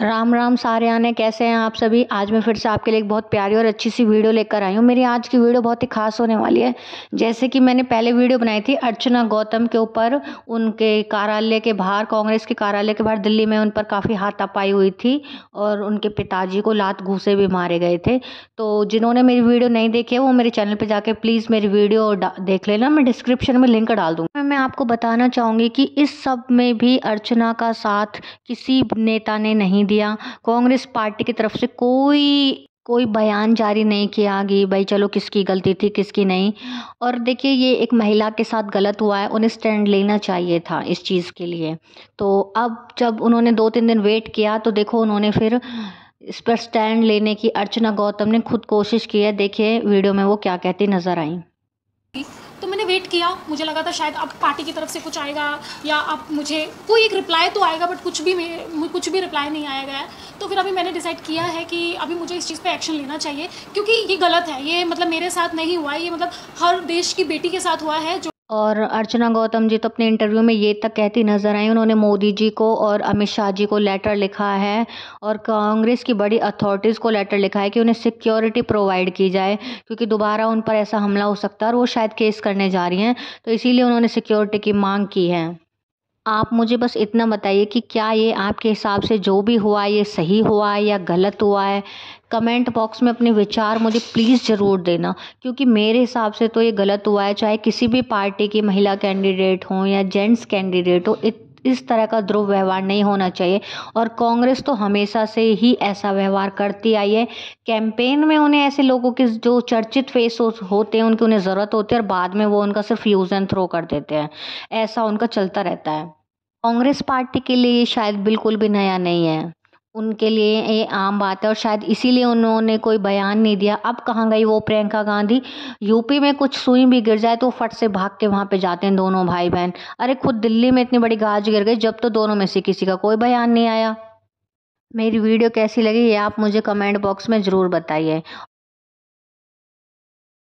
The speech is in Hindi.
राम राम सारे आने कैसे हैं आप सभी आज मैं फिर से आपके लिए एक बहुत प्यारी और अच्छी सी वीडियो लेकर आई हूँ मेरी आज की वीडियो बहुत ही खास होने वाली है जैसे कि मैंने पहले वीडियो बनाई थी अर्चना गौतम के ऊपर उनके कार्यालय के बाहर कांग्रेस के कार्यालय के बाहर दिल्ली में उन पर काफ़ी हाथापाई हुई थी और उनके पिताजी को लात घूसे भी मारे गए थे तो जिन्होंने मेरी वीडियो नहीं देखी है वो मेरे चैनल पर जाकर प्लीज़ मेरी वीडियो देख लेना मैं डिस्क्रिप्शन में लिंक डाल दूँगा मैं आपको बताना चाहूँगी कि इस सब में भी अर्चना का साथ किसी नेता ने नहीं नहीं दिया कांग्रेस पार्टी की तरफ से कोई कोई बयान जारी नहीं किया कि भाई चलो किसकी गलती थी किसकी नहीं और देखिए ये एक महिला के साथ गलत हुआ है उन्हें स्टैंड लेना चाहिए था इस चीज़ के लिए तो अब जब उन्होंने दो तीन दिन वेट किया तो देखो उन्होंने फिर इस पर स्टैंड लेने की अर्चना गौतम ने खुद कोशिश की है देखिए वीडियो में वो क्या कहती नज़र आई तो मैंने वेट किया मुझे लगा था शायद अब पार्टी की तरफ से कुछ आएगा या अब मुझे कोई एक रिप्लाई तो आएगा बट कुछ भी कुछ भी रिप्लाई नहीं आया गया तो फिर अभी मैंने डिसाइड किया है कि अभी मुझे इस चीज़ पे एक्शन लेना चाहिए क्योंकि ये गलत है ये मतलब मेरे साथ नहीं हुआ है ये मतलब हर देश की बेटी के साथ हुआ है जो और अर्चना गौतम जी तो अपने इंटरव्यू में ये तक कहती नज़र आई उन्होंने मोदी जी को और अमित शाह जी को लेटर लिखा है और कांग्रेस की बड़ी अथॉरिटीज़ को लेटर लिखा है कि उन्हें सिक्योरिटी प्रोवाइड की जाए क्योंकि दोबारा उन पर ऐसा हमला हो सकता है और वो शायद केस करने जा रही हैं तो इसीलिए उन्होंने सिक्योरिटी की मांग की है आप मुझे बस इतना बताइए कि क्या ये आपके हिसाब से जो भी हुआ है ये सही हुआ है या गलत हुआ है कमेंट बॉक्स में अपने विचार मुझे प्लीज़ ज़रूर देना क्योंकि मेरे हिसाब से तो ये गलत हुआ है चाहे किसी भी पार्टी की महिला कैंडिडेट हो या जेंट्स कैंडिडेट हो इस तरह का ध्रुव व्यवहार नहीं होना चाहिए और कांग्रेस तो हमेशा से ही ऐसा व्यवहार करती आई है कैंपेन में उन्हें ऐसे लोगों के जो चर्चित फेस होते हैं उनकी उन्हें ज़रूरत होती है और बाद में वो उनका सिर्फ यूज़ एंड थ्रो कर देते हैं ऐसा उनका चलता रहता है कांग्रेस पार्टी के लिए ये शायद बिल्कुल भी नया नहीं है उनके लिए ये आम बात है और शायद इसीलिए उन्होंने कोई बयान नहीं दिया अब कहाँ गई वो प्रियंका गांधी यूपी में कुछ सुई भी गिर जाए तो फट से भाग के वहाँ पे जाते हैं दोनों भाई बहन अरे खुद दिल्ली में इतनी बड़ी गाज गिर गई जब तो दोनों में से किसी का कोई बयान नहीं आया मेरी वीडियो कैसी लगी ये आप मुझे कमेंट बॉक्स में ज़रूर बताइए